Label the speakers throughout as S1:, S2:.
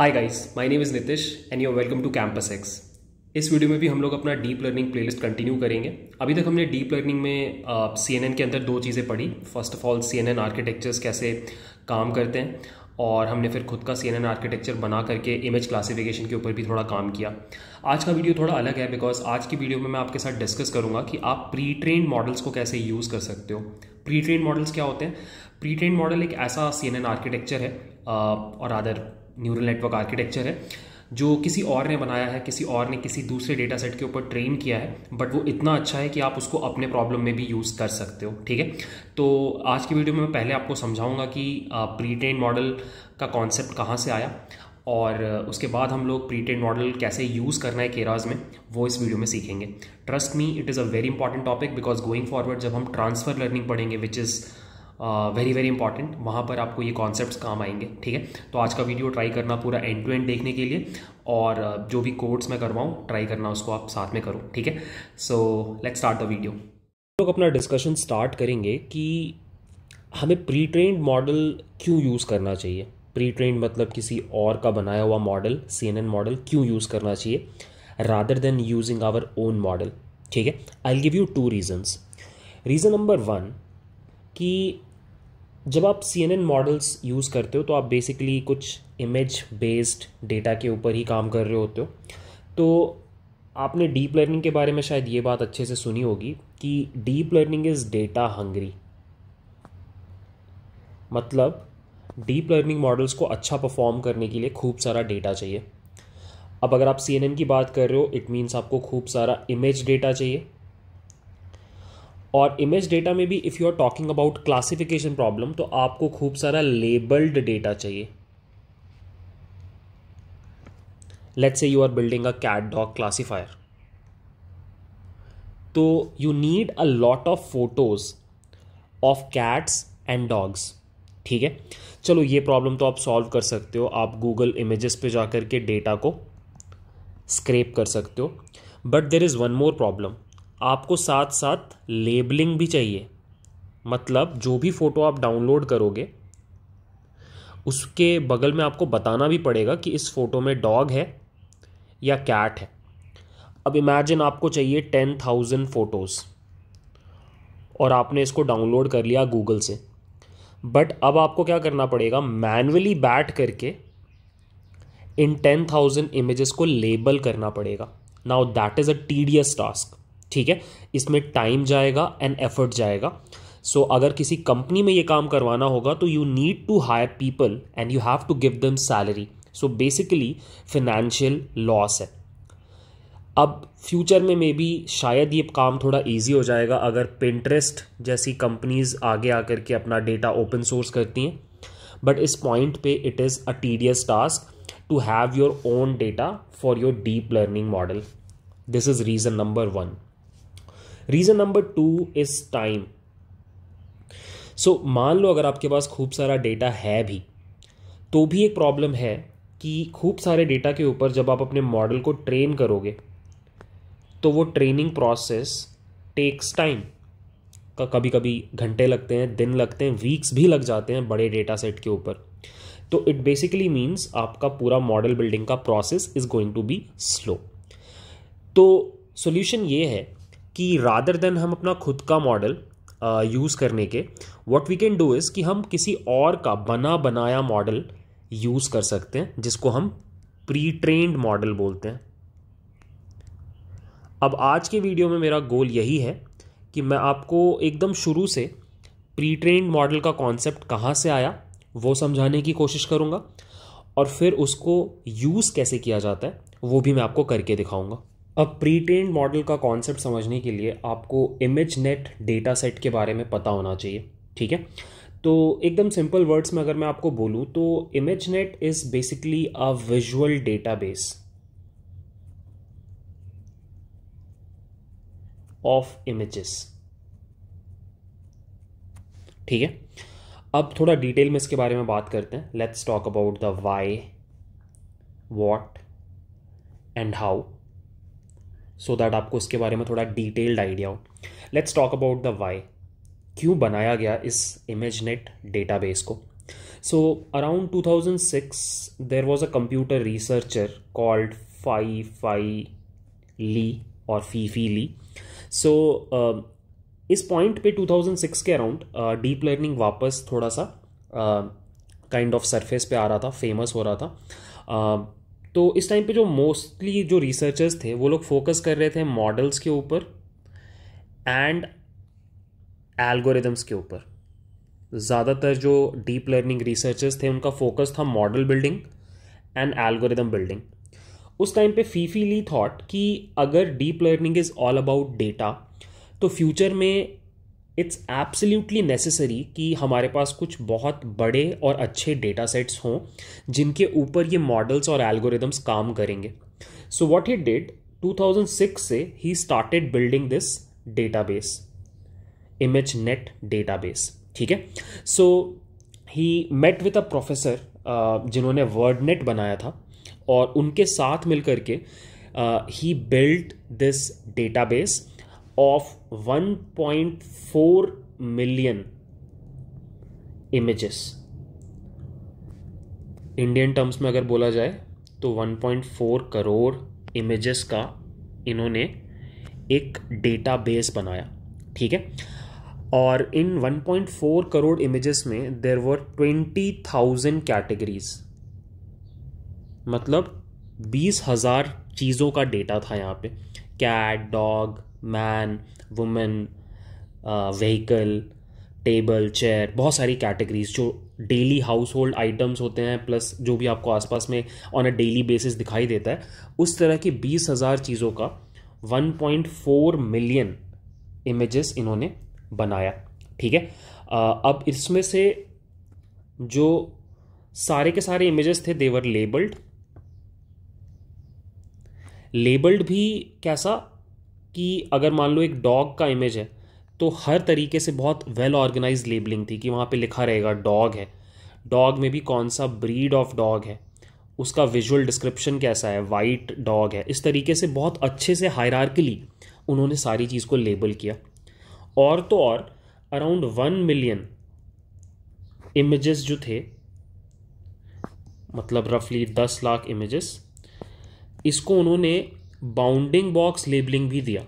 S1: hi guys my name is Nitish and you welcome to campus X इस video में भी हम लोग अपना डीप लर्निंग प्लेलिस्ट कंटिन्यू करेंगे अभी तक हमने डीप लर्निंग में सी uh, के अंदर दो चीज़ें पढ़ी first of all C N architectures कैसे काम करते हैं और हमने फिर खुद का सी एन आर्किटेक्चर बना करके इमेज क्लासिफिकेशन के ऊपर भी थोड़ा काम किया आज का वीडियो थोड़ा अलग है बिकॉज आज की वीडियो में मैं आपके साथ डिस्कस करूँगा कि आप प्री ट्रेन मॉडल्स को कैसे यूज़ कर सकते हो प्री ट्रेन मॉडल्स क्या होते हैं प्री ट्रेन मॉडल एक ऐसा सी एन आर्किटेक्चर है और अदर न्यूरल नेटवर्क आर्किटेक्चर है जो किसी और ने बनाया है किसी और ने किसी दूसरे डेटा सेट के ऊपर ट्रेन किया है बट वो इतना अच्छा है कि आप उसको अपने प्रॉब्लम में भी यूज़ कर सकते हो ठीक है तो आज की वीडियो में मैं पहले आपको समझाऊंगा कि प्री ट्रेन मॉडल का कॉन्सेप्ट कहाँ से आया और उसके बाद हम लोग प्री ट्रेन मॉडल कैसे यूज़ करना है केराज में वो इस वीडियो में सीखेंगे trust me it is a very important topic because going forward जब हम ट्रांसफ़र लर्निंग पढ़ेंगे which is very very important वहाँ पर आपको ये कॉन्सेप्ट्स काम आएंगे ठीक है तो आज का वीडियो ट्राई करना पूरा एंड टू एंड देखने के लिए और जो भी कोड्स मैं करवाऊँ ट्राई करना उसको आप साथ में करो ठीक है so let start the video लोग अपना डिस्कशन स्टार्ट करेंगे कि हमें प्री ट्रेंड मॉडल क्यों यूज़ करना चाहिए प्री ट्रेंड मतलब किसी और का बनाया हुआ मॉडल सी मॉडल क्यों यूज़ करना चाहिए rather than using our own model ठीक है I give you two reasons reason number one कि जब आप C N N models use करते हो तो आप बेसिकली कुछ इमेज बेस्ड डेटा के ऊपर ही काम कर रहे होते हो तो आपने डीप लर्निंग के बारे में शायद ये बात अच्छे से सुनी होगी कि deep learning is data hungry मतलब डीप लर्निंग मॉडल्स को अच्छा परफॉर्म करने के लिए खूब सारा डेटा चाहिए अब अगर आप सी एन एन की बात कर रहे हो इट मीन्स आपको खूब सारा इमेज डेटा चाहिए और इमेज डेटा में भी if you are talking about classification problem तो आपको खूब सारा लेबल्ड डेटा चाहिए let's say you are building a cat dog classifier तो you need a lot of photos of cats and dogs ठीक है चलो ये प्रॉब्लम तो आप सॉल्व कर सकते हो आप गूगल इमेजेस पे जाकर के डेटा को स्क्रेप कर सकते हो but there is one more problem आपको साथ साथ लेबलिंग भी चाहिए मतलब जो भी फ़ोटो आप डाउनलोड करोगे उसके बगल में आपको बताना भी पड़ेगा कि इस फ़ोटो में डॉग है या कैट है अब इमेजिन आपको चाहिए टेन थाउजेंड फ़ोटोज़ और आपने इसको डाउनलोड कर लिया गूगल से बट अब आपको क्या करना पड़ेगा मैनुअली बैट करके इन टेन थाउजेंड इमेजेस को लेबल करना पड़ेगा now that is a tedious task ठीक है इसमें टाइम जाएगा एंड एफर्ट जाएगा सो so, अगर किसी कंपनी में ये काम करवाना होगा तो you need to hire people and you have to give them salary so basically financial loss है अब फ्यूचर में मे बी शायद ये काम थोड़ा इजी हो जाएगा अगर पिंटरेस्ट जैसी कंपनीज आगे आकर के अपना डेटा ओपन सोर्स करती हैं बट इस पॉइंट पे it is a tedious task to have your own data for your deep learning model this is reason number one reason number two is time so मान लो अगर आपके पास खूब सारा डेटा है भी तो भी एक प्रॉब्लम है कि खूब सारे डेटा के ऊपर जब आप अपने मॉडल को ट्रेन करोगे तो वो ट्रेनिंग प्रोसेस टेक्स टाइम कभी कभी घंटे लगते हैं दिन लगते हैं वीक्स भी लग जाते हैं बड़े डेटा सेट के ऊपर तो इट बेसिकली मीन्स आपका पूरा मॉडल बिल्डिंग का process is going to be slow तो सोल्यूशन ये है कि रादर देन हम अपना खुद का मॉडल यूज़ uh, करने के what we can do is कि हम किसी और का बना बनाया मॉडल यूज़ कर सकते हैं जिसको हम प्री ट्रेंड मॉडल बोलते हैं अब आज के वीडियो में मेरा गोल यही है कि मैं आपको एकदम शुरू से प्री ट्रेंड मॉडल का कॉन्सेप्ट कहाँ से आया वो समझाने की कोशिश करूँगा और फिर उसको यूज़ कैसे किया जाता है वो भी मैं आपको करके दिखाऊँगा अब प्री मॉडल का कॉन्सेप्ट समझने के लिए आपको इमेज नेट डेटा सेट के बारे में पता होना चाहिए ठीक है तो एकदम सिंपल वर्ड्स में अगर मैं आपको बोलूँ तो ImageNet is basically a visual database of images ठीक है अब थोड़ा डिटेल में इसके बारे में बात करते हैं let's talk about the why what and how so that आपको इसके बारे में थोड़ा डिटेल्ड आइडिया हो let's talk about the why क्यों बनाया गया इस इमेजनेट डेटाबेस को so around two thousand six there was a computer researcher called Fei Fei Li और फी फी ली सो इस पॉइंट पे 2006 के अराउंड डीप लर्निंग वापस थोड़ा सा काइंड ऑफ सरफेस पे आ रहा था फेमस हो रहा था uh, तो इस टाइम पे जो मोस्टली जो रिसर्चर्स थे वो लोग फोकस कर रहे थे मॉडल्स के ऊपर एंड एल्गोरिदम्स के ऊपर ज़्यादातर जो डीप लर्निंग रिसर्चर्स थे उनका फोकस था model building and algorithm building उस टाइम पे फीफी ली थॉट कि अगर deep learning is all about data तो फ्यूचर में इट्स एब्सोल्युटली नेसेसरी कि हमारे पास कुछ बहुत बड़े और अच्छे डेटा सेट्स हों जिनके ऊपर ये मॉडल्स और एल्गोरिदम्स काम करेंगे सो वॉट ही डिड 2006 से ही started building this database ImageNet database ठीक है so he met with a professor जिन्होंने वर्ड नेट बनाया था और उनके साथ मिलकर के he build this database of 1.4 million images Indian terms में अगर बोला जाए तो 1.4 करोड़ इमेजेस का इन्होंने एक डेटाबेस बनाया ठीक है और इन 1.4 करोड़ इमेजेस में देर वर 20,000 कैटेगरीज मतलब बीस हज़ार चीज़ों का डेटा था यहाँ पे cat dog man women vehicle table chair बहुत सारी कैटेगरीज जो डेली हाउस होल्ड आइटम्स होते हैं प्लस जो भी आपको आसपास में ऑन अ डेली बेसिस दिखाई देता है उस तरह की बीस हज़ार चीज़ों का 1.4 मिलियन इमेजेस इन्होंने बनाया ठीक है uh, अब इसमें से जो सारे के सारे इमेजेस थे देवर लेबल्ड लेबल्ड भी कैसा कि अगर मान लो एक डॉग का इमेज है तो हर तरीके से बहुत वेल ऑर्गेनाइज लेबलिंग थी कि वहाँ पे लिखा रहेगा डॉग है डॉग में भी कौन सा ब्रीड ऑफ डॉग है उसका विजुअल डिस्क्रिप्शन कैसा है वाइट डॉग है इस तरीके से बहुत अच्छे से हायरार्कली उन्होंने सारी चीज़ को लेबल किया और तो और अराउंड वन मिलियन इमेजेस जो थे मतलब रफली दस लाख इमेजेस इसको उन्होंने बाउंडिंग बॉक्स लेबलिंग भी दिया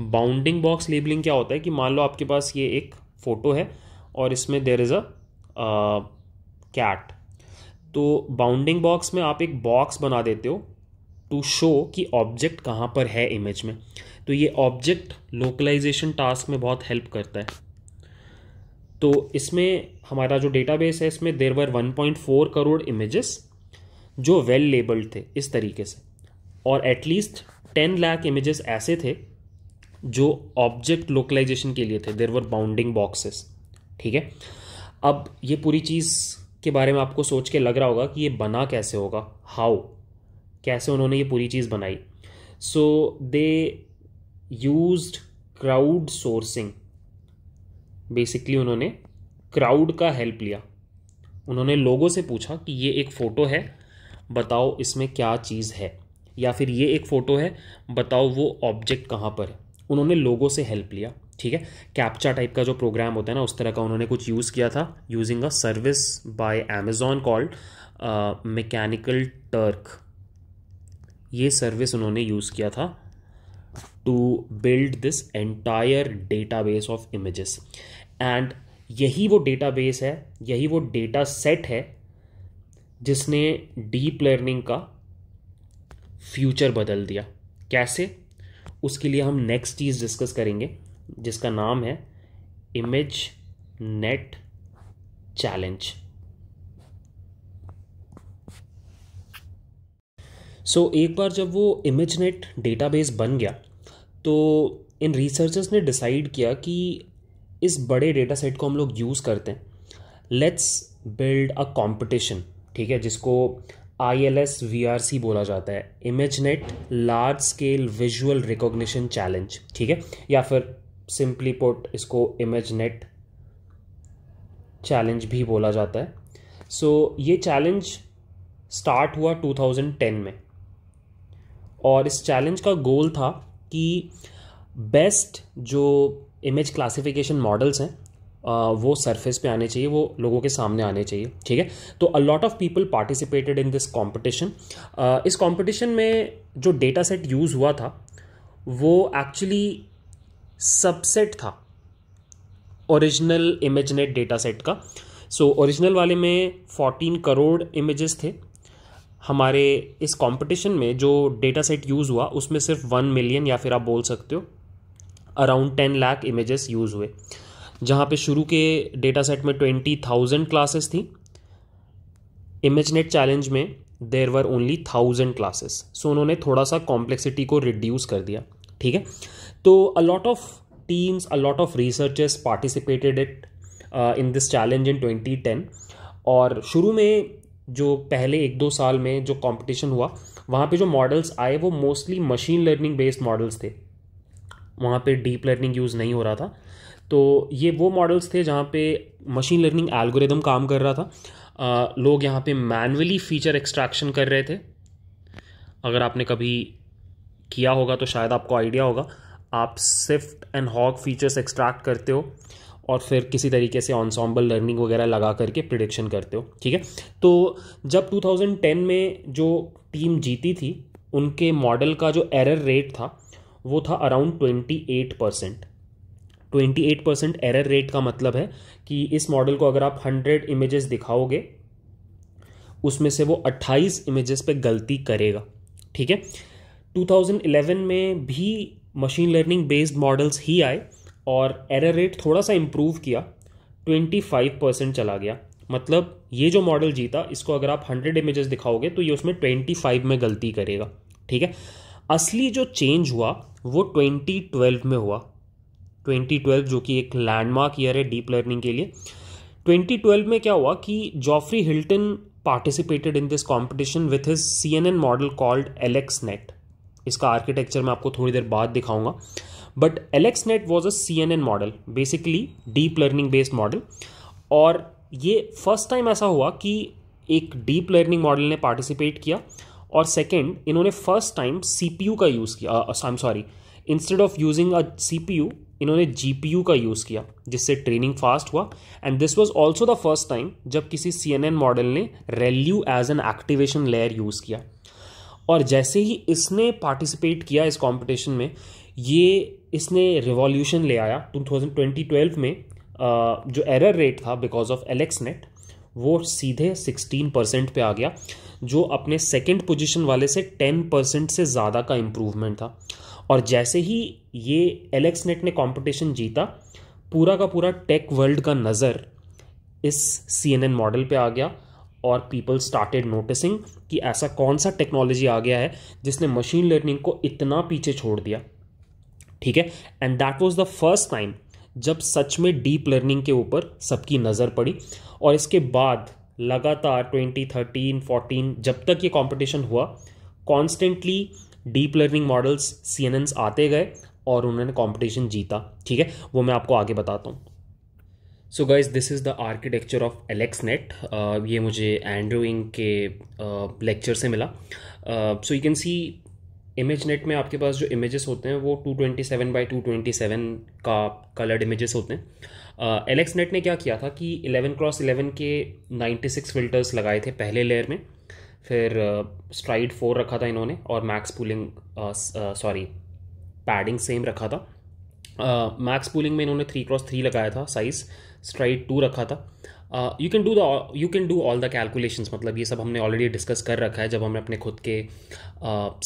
S1: बाउंडिंग बॉक्स लेबलिंग क्या होता है कि मान लो आपके पास ये एक फ़ोटो है और इसमें देर इज़ अ कैट तो बाउंडिंग बॉक्स में आप एक बॉक्स बना देते हो टू शो कि ऑब्जेक्ट कहाँ पर है इमेज में तो ये ऑब्जेक्ट लोकलाइजेशन टास्क में बहुत हेल्प करता है तो इसमें हमारा जो डेटाबेस है इसमें देर वर 1.4 करोड़ इमेजेस जो वेल लेबल्ड थे इस तरीके से और एटलीस्ट टेन लाख इमेजेस ऐसे थे जो ऑब्जेक्ट लोकलाइजेशन के लिए थे देर वर बाउंडिंग बॉक्सेस ठीक है अब ये पूरी चीज़ के बारे में आपको सोच के लग रहा होगा कि ये बना कैसे होगा हाउ कैसे उन्होंने ये पूरी चीज़ बनाई so they use crowd sourcing basically उन्होंने क्राउड का हेल्प लिया उन्होंने लोगों से पूछा कि ये एक फ़ोटो है बताओ इसमें क्या चीज़ है या फिर ये एक फ़ोटो है बताओ वो ऑब्जेक्ट कहाँ पर है उन्होंने लोगों से हेल्प लिया ठीक है कैप्चा टाइप का जो प्रोग्राम होता है ना उस तरह का उन्होंने कुछ यूज़ किया था using a service by Amazon called mechanical Turk ये सर्विस उन्होंने यूज़ किया था to build this entire base of images and यही वो डेटा है यही वो डेटा सेट है जिसने डीप लर्निंग का फ्यूचर बदल दिया कैसे उसके लिए हम नेक्स्ट चीज़ डिस्कस करेंगे जिसका नाम है इमेज नेट चैलेंज सो एक बार जब वो इमेज नेट डेटाबेस बन गया तो इन रिसर्चर्स ने डिसाइड किया कि इस बड़े डेटा सेट को हम लोग यूज़ करते हैं लेट्स बिल्ड अ कंपटीशन ठीक है जिसको I L S V R C बोला जाता है ImageNet large scale visual recognition challenge ठीक है या फिर सिंपली पोट इसको इमेज नेट चैलेंज भी बोला जाता है सो so, ये चैलेंज स्टार्ट हुआ 2010 में और इस चैलेंज का गोल था कि बेस्ट जो इमेज क्लासिफिकेशन मॉडल्स हैं वो सरफेस पे आने चाहिए वो लोगों के सामने आने चाहिए ठीक है तो a lot of people participated in this competition इस कंपटीशन में जो डेटा सेट यूज़ हुआ था वो एक्चुअली सबसेट था ओरिजिनल इमेजनेट डेटा सेट का सो so, ओरिजिनल वाले में 14 करोड़ इमेजेस थे हमारे इस कंपटीशन में जो डेटा सेट यूज़ हुआ उसमें सिर्फ वन मिलियन या फिर आप बोल सकते हो around ten lakh images use हुए जहाँ पे शुरू के डेटा सेट में ट्वेंटी थाउजेंड क्लासेस थी इमेजनेट चैलेंज में there were only thousand classes so उन्होंने थोड़ा सा कॉम्प्लेक्सिटी को रिड्यूस कर दिया ठीक है तो a lot of teams a lot of researchers participated it in this challenge in twenty ten और शुरू में जो पहले एक दो साल में जो कॉम्पिटिशन हुआ वहाँ पे जो मॉडल्स आए वो mostly machine learning based models थे वहाँ पे डीप लर्निंग यूज़ नहीं हो रहा था तो ये वो मॉडल्स थे जहाँ पे मशीन लर्निंग एल्गोरिदम काम कर रहा था आ, लोग यहाँ पे मैनुअली फीचर एक्सट्रैक्शन कर रहे थे अगर आपने कभी किया होगा तो शायद आपको आइडिया होगा आप SIFT and HOG features extract करते हो और फिर किसी तरीके से ऑनसॉम्बल लर्निंग वगैरह लगा करके प्रिडिक्शन करते हो ठीक है तो जब 2010 में जो टीम जीती थी उनके मॉडल का जो एरर रेट था वो था around 28 percent 28 percent error rate का मतलब है कि इस मॉडल को अगर आप 100 इमेजेस दिखाओगे उसमें से वो 28 इमेजेस पे गलती करेगा ठीक है 2011 में भी मशीन लर्निंग बेस्ड मॉडल्स ही आए और एरर रेट थोड़ा सा इम्प्रूव किया 25 परसेंट चला गया मतलब ये जो मॉडल जीता इसको अगर आप 100 इमेजेस दिखाओगे तो ये उसमें 25 में गलती करेगा ठीक है असली जो चेंज हुआ वो 2012 में हुआ 2012 जो कि एक लैंडमार्क ईयर है डीप लर्निंग के लिए 2012 में क्या हुआ कि Geoffrey Hinton participated in this competition with his C N N model called AlexNet इसका आर्किटेक्चर मैं आपको थोड़ी देर बाद दिखाऊंगा but AlexNet was a C N N model basically deep learning based model और ये फर्स्ट टाइम ऐसा हुआ कि एक डीप लर्निंग मॉडल ने पार्टिसिपेट किया और सेकेंड इन्होंने first time C P U का यूज़ किया I am sorry instead of using a C P U इन्होंने जी का यूज़ किया जिससे ट्रेनिंग फास्ट हुआ and this was also the first time जब किसी सी मॉडल ने ReLU as an activation layer use किया और जैसे ही इसने पार्टिसिपेट किया इस कॉम्पिटिशन में ये इसने रिवॉल्यूशन ले आया 2012 में जो एरर रेट था बिकॉज ऑफ एलेक्स नेट वो सीधे 16 परसेंट पर आ गया जो अपने सेकेंड पोजिशन वाले से 10 परसेंट से ज़्यादा का इम्प्रूवमेंट था और जैसे ही ये एलेक्स नेट ने कॉम्पिटिशन जीता पूरा का पूरा टेक वर्ल्ड का नज़र इस सी मॉडल पर आ गया और पीपल स्टार्टेड नोटिसिंग कि ऐसा कौन सा टेक्नोलॉजी आ गया है जिसने मशीन लर्निंग को इतना पीछे छोड़ दिया ठीक है and that was the first time जब सच में डीप लर्निंग के ऊपर सबकी नज़र पड़ी और इसके बाद लगातार ट्वेंटी थर्टीन फोर्टीन जब तक ये कंपटीशन हुआ कॉन्स्टेंटली डीप लर्निंग मॉडल्स सी आते गए और उन्होंने कॉम्पिटिशन जीता ठीक है वो मैं आपको आगे बताता हूँ so guys this is the architecture of AlexNet ये मुझे एंड्रोइंग के लेक्चर uh, से मिला so you can see ImageNet में आपके पास जो इमेजेस होते हैं वो 227 ट्वेंटी सेवन बाई टू का कलर्ड इमेजेस होते हैं एलेक्स uh, नेट ने क्या किया था कि 11 क्रॉस 11 के 96 फिल्टर्स लगाए थे पहले लेयर में फिर स्ट्राइड uh, फोर रखा था इन्होंने और max pooling sorry padding same रखा था मैक्स uh, पुलिंग में इन्होंने थ्री क्रॉस थ्री लगाया था साइज़ स्ट्राइड टू रखा था you can do the you can do all the calculations मतलब ये सब हमने ऑलरेडी डिस्कस कर रखा है जब हमने अपने खुद के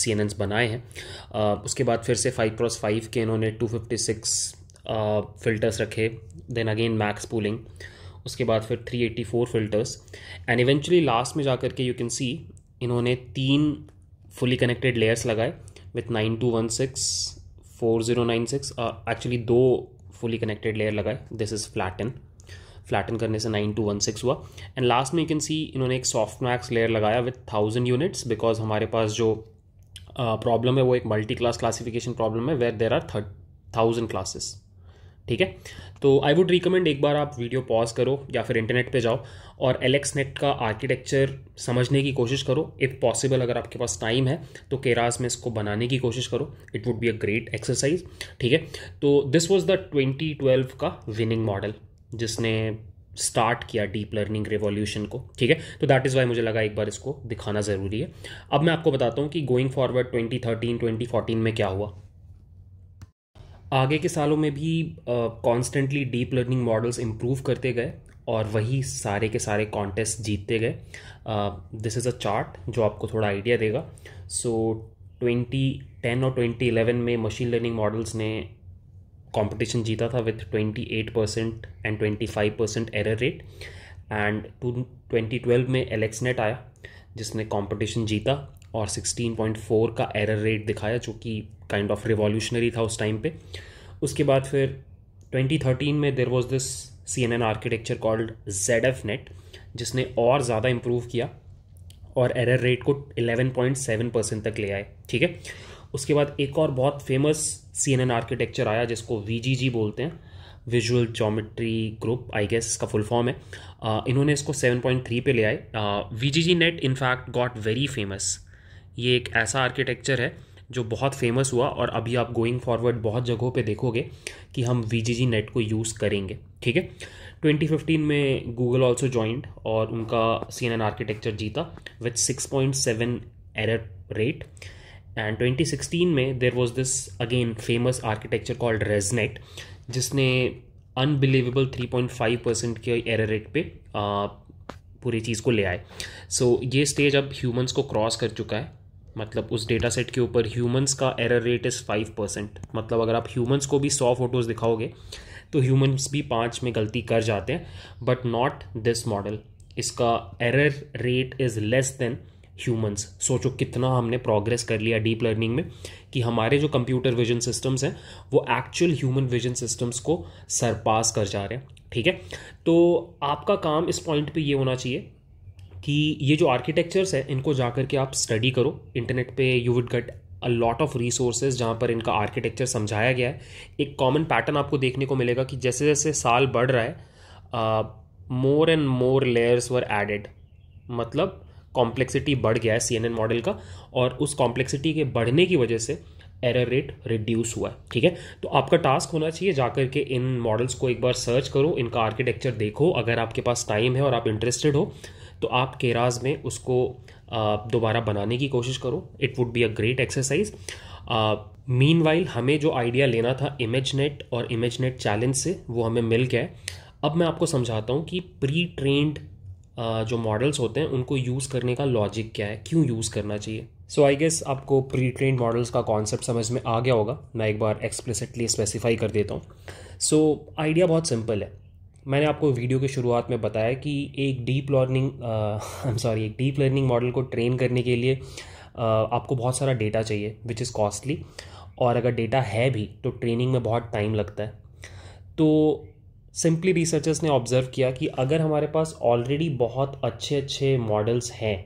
S1: सी एन एन्स बनाए हैं uh, उसके बाद फिर से फाइव क्रॉस फाइव के इन्होंने टू फिफ्टी सिक्स फिल्टर्स रखे देन अगेन मैक्स पुलिंग उसके बाद फिर 384 फिल्टर्स एंड इवेंचुअली लास्ट में जा करके के यू कैन सी इन्होंने तीन फुली कनेक्टेड लेयर्स लगाए with nine two one six four zero nine six actually दो फुली कनेक्टेड लेयर लगाए दिस इज़ फ्लैटन फ्लैटन करने से नाइन टू वन सिक्स हुआ एंड लास्ट में यू कैन सी इन्होंने एक सॉफ्ट मैक्स लेयर लगाया विथ थाउजेंड यूनिट्स बिकॉज हमारे पास जो प्रॉब्लम uh, है वो एक मल्टी क्लास क्लासिफिकेशन प्रॉब्लम है where there are third thousand classes ठीक है तो आई वुड रिकमेंड एक बार आप वीडियो पॉज करो या फिर इंटरनेट पे जाओ और एलेक्स नेट का आर्किटेक्चर समझने की कोशिश करो इफ़ पॉसिबल अगर आपके पास टाइम है तो केरास में इसको बनाने की कोशिश करो it would be a great exercise ठीक है तो this was the twenty twelve का विनिंग मॉडल जिसने स्टार्ट किया डीप लर्निंग रेवोल्यूशन को ठीक है तो दैट इज़ वाई मुझे लगा एक बार इसको दिखाना ज़रूरी है अब मैं आपको बताता हूँ कि गोइंग फॉरवर्ड 2013 2014 में क्या हुआ आगे के सालों में भी constantly deep learning models improve करते गए और वही सारे के सारे कॉन्टेस्ट जीतते गए दिस इज़ अ चार्ट जो आपको थोड़ा आइडिया देगा सो ट्वेंटी टेन और ट्वेंटी इलेवन में मशीन लर्निंग मॉडल्स ने कंपटीशन जीता था with 28 percent and 25 percent error rate and to 2012 में एलेक्सनेट आया जिसने कंपटीशन जीता और 16.4 का एरर रेट दिखाया जो कि काइंड ऑफ रिवॉल्यूशनरी था उस टाइम पे उसके बाद फिर 2013 में there was this C N N architecture called Z F net जिसने और ज़्यादा इम्प्रूव किया और एरर रेट को 11.7 परसेंट तक ले आए ठीक है उसके बाद एक और बहुत famous C N N architecture आया जिसको वी जी जी बोलते हैं visual geometry group I guess इसका फुल फॉर्म है uh, इन्होंने इसको 7.3 पे ले आए V G G net in fact got very famous ये एक ऐसा आर्किटेक्चर है जो बहुत फेमस हुआ और अभी आप गोइंग फॉरवर्ड बहुत जगहों पे देखोगे कि हम वी नेट को यूज़ करेंगे ठीक है 2015 में गूगल ऑल्सो ज्वाइंट और उनका सी आर्किटेक्चर जीता विथ 6.7 एरर रेट एंड 2016 में there was this again famous architecture called ResNet जिसने अनबिलीवेबल 3.5 परसेंट के एरर रेट पे आ, पूरी चीज़ को ले आए सो so, ये स्टेज अब ह्यूमंस को क्रॉस कर चुका है मतलब उस डेटा सेट के ऊपर ह्यूमंस का error rate is five percent मतलब अगर आप ह्यूमंस को भी सौ फोटोज़ दिखाओगे तो ह्यूमंस भी पाँच में गलती कर जाते हैं बट नॉट दिस मॉडल इसका error rate is less than humans सोचो कितना हमने प्रोग्रेस कर लिया डीप लर्निंग में कि हमारे जो कंप्यूटर विजन सिस्टम्स हैं वो एक्चुअल ह्यूमन विजन सिस्टम्स को सरपास कर जा रहे हैं ठीक है तो आपका काम इस पॉइंट पे ये होना चाहिए कि ये जो आर्किटेक्चर्स है इनको जा कर के आप स्टडी करो इंटरनेट पे you would get a lot of resources जहाँ पर इनका आर्किटेक्चर समझाया गया है एक कॉमन पैटर्न आपको देखने को मिलेगा कि जैसे जैसे साल बढ़ रहा है more and more layers were added मतलब कॉम्प्लेक्सिटी बढ़ गया है सी मॉडल का और उस कॉम्प्लेक्सिटी के बढ़ने की वजह से एरर रेट रिड्यूस हुआ है ठीक है तो आपका टास्क होना चाहिए जाकर के इन मॉडल्स को एक बार सर्च करो इनका आर्किटेक्चर देखो अगर आपके पास टाइम है और आप इंटरेस्टेड हो तो आप केराज में उसको दोबारा बनाने की कोशिश करो it would be a great exercise mean while हमें जो आइडिया लेना था इमेज नेट और इमेज नेट चैलेंज से वो हमें मिल गया अब मैं आपको समझाता हूँ कि प्री ट्रेंड जो मॉडल्स होते हैं उनको यूज़ करने का लॉजिक क्या है क्यों यूज़ करना चाहिए सो आई गेस आपको प्री ट्रेंड मॉडल्स का कॉन्सेप्ट समझ में आ गया होगा मैं एक बार एक्सप्लिसिटली स्पेसिफाई कर देता हूँ सो so, आइडिया बहुत सिंपल है मैंने आपको वीडियो के शुरुआत में बताया कि एक deep learning I am sorry एक डीप लर्निंग मॉडल को ट्रेन करने के लिए uh, आपको बहुत सारा डेटा चाहिए विच इज़ कॉस्टली और अगर डेटा है भी तो ट्रेनिंग में बहुत टाइम लगता है तो सिंपली रिसर्चर्स ने ऑब्ज़र्व किया कि अगर हमारे पास ऑलरेडी बहुत अच्छे अच्छे मॉडल्स हैं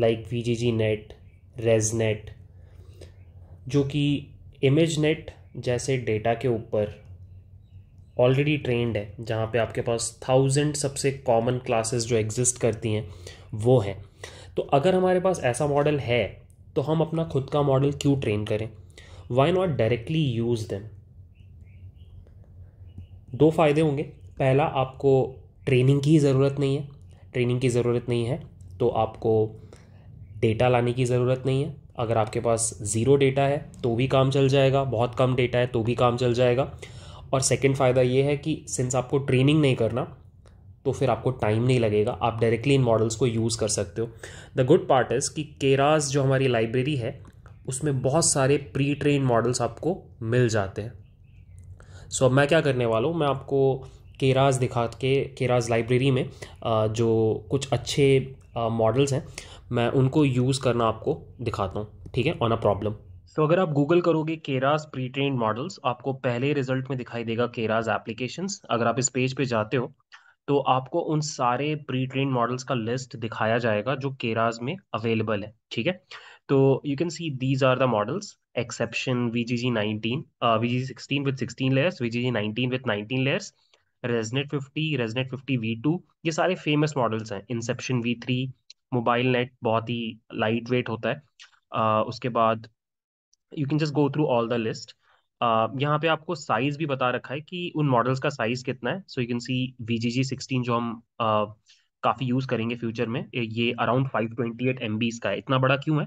S1: like V G G net ResNet जो कि इमेज नेट जैसे डेटा के ऊपर ऑलरेडी ट्रेंड है जहाँ पे आपके पास थाउजेंड सबसे कॉमन क्लासेस जो एग्जिस्ट करती हैं वो हैं तो अगर हमारे पास ऐसा मॉडल है तो हम अपना खुद का मॉडल क्यों ट्रेन करें why not directly use them दो फायदे होंगे पहला आपको ट्रेनिंग की ज़रूरत नहीं है ट्रेनिंग की ज़रूरत नहीं है तो आपको डेटा लाने की ज़रूरत नहीं है अगर आपके पास ज़ीरो डेटा है तो भी काम चल जाएगा बहुत कम डेटा है तो भी काम चल जाएगा और सेकेंड फ़ायदा ये है कि सिंस आपको ट्रेनिंग नहीं करना तो फिर आपको टाइम नहीं लगेगा आप डायरेक्टली इन मॉडल्स को यूज़ कर सकते हो द गुड पार्ट इज़ कि केरास जो हमारी लाइब्रेरी है उसमें बहुत सारे प्री ट्रेन मॉडल्स आपको मिल जाते हैं सो so, अब मैं क्या करने वाला हूँ मैं आपको केरास दिखा के केरास लाइब्रेरी में जो कुछ अच्छे मॉडल्स हैं मैं उनको यूज़ करना आपको दिखाता हूँ ठीक है ऑन अ प्रॉब्लम तो अगर आप गूगल करोगे केराज़ प्री ट्रेन मॉडल्स आपको पहले रिजल्ट में दिखाई देगा केराज एप्लीकेशन अगर आप इस पेज पे जाते हो तो आपको उन सारे प्री ट्रेन मॉडल्स का लिस्ट दिखाया जाएगा जो केराज़ में अवेलेबल है ठीक है तो you can see these are the models Xception V G G nineteen V G sixteen with sixteen layers V G G nineteen with nineteen layers ResNet fifty ResNet fifty V two ये सारे famous models हैं Inception V three mobile net बहुत ही light weight होता है uh, उसके बाद you can just go through all the list यहाँ पे आपको साइज भी बता रखा है कि उन मॉडल्स का साइज कितना है so you can see V G G sixteen जो हम uh, काफ़ी यूज़ करेंगे फ्यूचर में ये around five twenty eight M Bs का है इतना बड़ा क्यों है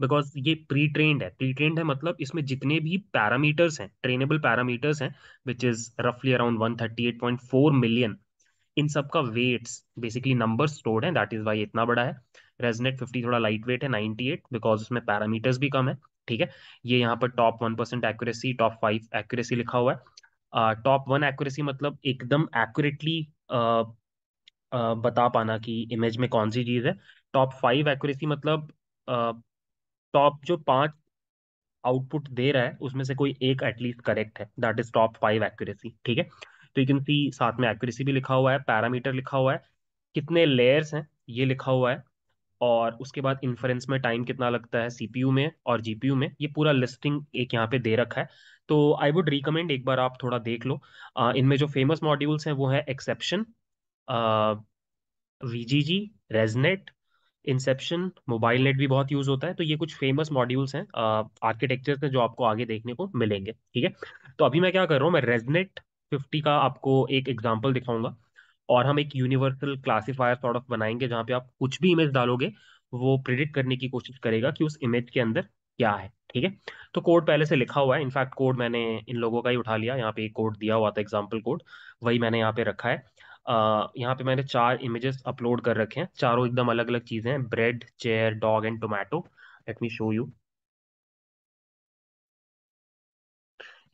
S1: बिकॉज ये प्री ट्रेंड है प्री ट्रेंड है मतलब इसमें जितने भी पैरामीटर्स हैं ट्रेनेबल पैरामीटर्स हैं विच इज़ रफली around one thirty eight point four million इन सब का वेट्स बेसिकली नंबर स्टोर्ड है दैट इज़ वाई इतना बड़ा है रेजनेट फिफ्टी थोड़ा लाइट वेट है नाइन्टी एट बिकॉज उसमें पैरामीटर्स भी कम है ठीक है ये यहाँ पर top one percent accuracy top five accuracy लिखा हुआ है टॉप वन एक्यूरेसी मतलब एकदम एक्यूरेटली बता पाना कि इमेज में कौन सी चीज़ है टॉप फाइव एक्यूरेसी मतलब टॉप जो पांच आउटपुट दे रहा है उसमें से कोई एक एटलीस्ट करेक्ट है that is top five accuracy ठीक है तो यू कैन सी साथ में एक्यूरेसी भी लिखा हुआ है पैरामीटर लिखा हुआ है कितने लेयर्स हैं ये लिखा हुआ है और उसके बाद इन्फ्रेंस में टाइम कितना लगता है सीपीयू में और जीपीयू में ये पूरा लिस्टिंग एक यहाँ पे दे रखा है तो आई वुड रिकमेंड एक बार आप थोड़ा देख लो इनमें जो फेमस मॉड्यूल्स हैं वो है Xception VGG ResNet inception mobile net भी बहुत यूज होता है तो ये कुछ फेमस मॉड्यूल्स हैं आर्किटेक्चर से जो आपको आगे देखने को मिलेंगे ठीक है तो अभी मैं क्या कर रहा हूँ मैं रेजनेट फिफ्टी का आपको एक एग्जाम्पल दिखाऊंगा और हम एक यूनिवर्सल क्लासिफायर सॉर्ट ऑफ बनाएंगे जहाँ पे आप कुछ भी इमेज डालोगे वो प्रिडिक्ट करने की कोशिश करेगा कि उस इमेज के अंदर क्या है ठीक है तो कोड पहले से लिखा हुआ है इनफैक्ट कोड मैंने इन लोगों का ही उठा लिया यहाँ पे एक कोड दिया हुआ था एग्जाम्पल कोड वही मैंने यहाँ पे रखा है यहाँ पे मैंने चार इमेजेस अपलोड कर रखे हैं चारों एकदम अलग अलग चीज़ें हैं bread chair dog and tomato let me show you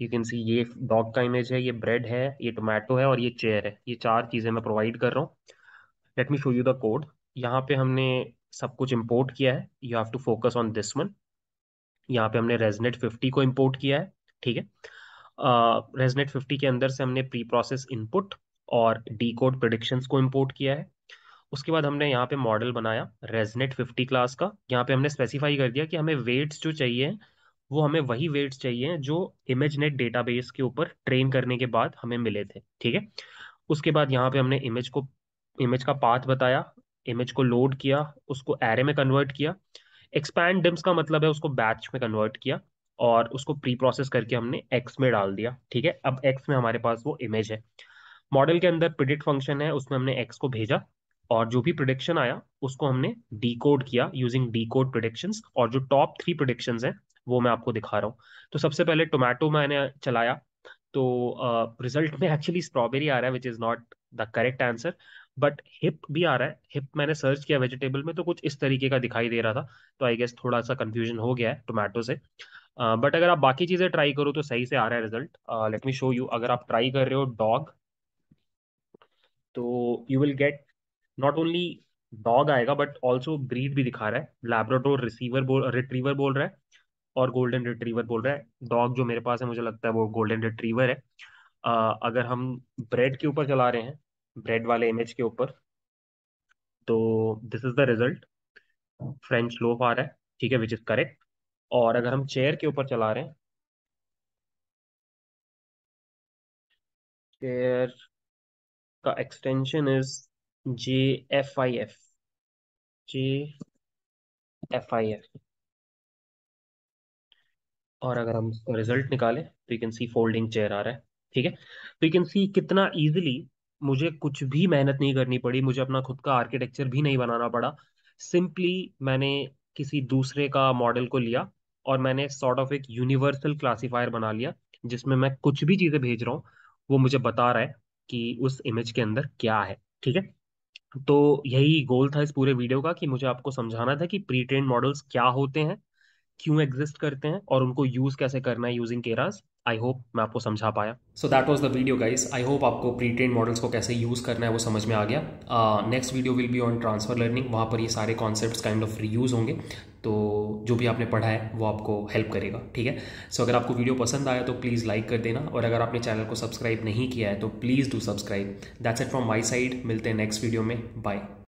S1: you can see ये डॉग का इमेज है ये ब्रेड है ये टोमेटो है और ये चेयर है ये चार चीज़ें मैं प्रोवाइड कर रहा हूँ let me show you the code यहाँ पे हमने सब कुछ इम्पोर्ट किया है you have to focus on this one यहाँ पे हमने रेजनेट फिफ्टी को इम्पोर्ट किया है ठीक है रेजनेट फिफ्टी के अंदर से हमने प्री प्रोसेस इनपुट और डी कोड प्रडिक्शन को इम्पोर्ट किया है उसके बाद हमने यहाँ पे मॉडल बनाया रेजनेट फिफ्टी क्लास का यहाँ पे हमने स्पेसिफाई कर दिया कि हमें वेट्स जो चाहिए वो हमें वही वेट्स चाहिए जो इमेज नेट डेटाबेस के ऊपर ट्रेन करने के बाद हमें मिले थे ठीक है उसके बाद यहाँ पे हमने इमेज को इमेज का पाथ बताया इमेज को लोड किया उसको एरे में कन्वर्ट किया एक्सपैंड डिम्स का मतलब है उसको बैच में कन्वर्ट किया और उसको प्री प्रोसेस करके हमने एक्स में डाल दिया ठीक है अब एक्स में हमारे पास वो इमेज है मॉडल के अंदर प्रिडिक्ट फंक्शन है उसमें हमने एक्स को भेजा और जो भी प्रोडिक्शन आया उसको हमने डी कोड किया यूजिंग डी कोड और जो टॉप थ्री प्रोडिक्शन है वो मैं आपको दिखा रहा हूँ तो सबसे पहले टोमेटो मैंने चलाया तो रिजल्ट uh, में एक्चुअली स्ट्रॉबेरी आ रहा है which is not the correct answer but hip भी आ रहा है हिप मैंने सर्च किया वेजिटेबल में तो कुछ इस तरीके का दिखाई दे रहा था तो आई गेस थोड़ा सा कन्फ्यूजन हो गया है टोमेटो से बट uh, अगर आप बाकी चीज़ें ट्राई करो तो सही से आ रहा है result let me show you अगर आप ट्राई कर रहे हो डॉग तो you will get not only dog आएगा बट ऑल्सो ब्रीड भी दिखा रहा है लेबोरेटोर रिसीवर बोल रिट्रीवर बोल रहा है और गोल्डन रिट्रीवर बोल रहा है डॉग जो मेरे पास है मुझे लगता है वो गोल्डन रिट्रीवर है आ, अगर हम ब्रेड के ऊपर चला रहे हैं ब्रेड वाले इमेज के ऊपर तो this is the result French loaf आ रहा है ठीक है विच इज करेक्ट और अगर हम चेयर के ऊपर चला रहे हैं चेयर का extension is J F I F J F I F और अगर हम रिजल्ट निकालें तो you can see folding chair आ रहा है ठीक है तो यू कैन सी कितना ईजिली मुझे कुछ भी मेहनत नहीं करनी पड़ी मुझे अपना खुद का आर्किटेक्चर भी नहीं बनाना पड़ा सिंपली मैंने किसी दूसरे का मॉडल को लिया और मैंने सॉर्ट ऑफ एक यूनिवर्सल क्लासीफायर बना लिया जिसमें मैं कुछ भी चीज़ें भेज रहा हूँ वो मुझे बता रहा है कि उस इमेज के अंदर क्या है ठीक है तो यही गोल था इस पूरे वीडियो का कि मुझे आपको समझाना था कि प्री ट्रेन मॉडल्स क्या होते हैं क्यों एग्जिस्ट करते हैं और उनको यूज कैसे करना है यूजिंग केरास आई होप मैं आपको समझा पाया so that was the video guys I hope आपको प्री ट्रेन मॉडल्स को कैसे यूज करना है वो समझ में आ गया next video will be on transfer learning वहाँ पर ये सारे कॉन्सेप्ट काइंड ऑफ रीयूज होंगे तो जो भी आपने पढ़ा है वो आपको हेल्प करेगा ठीक है सो so, अगर आपको वीडियो पसंद आया तो प्लीज़ लाइक कर देना और अगर आपने चैनल को सब्सक्राइब नहीं किया है तो please do subscribe that's it from my side मिलते हैं नेक्स्ट वीडियो में बाय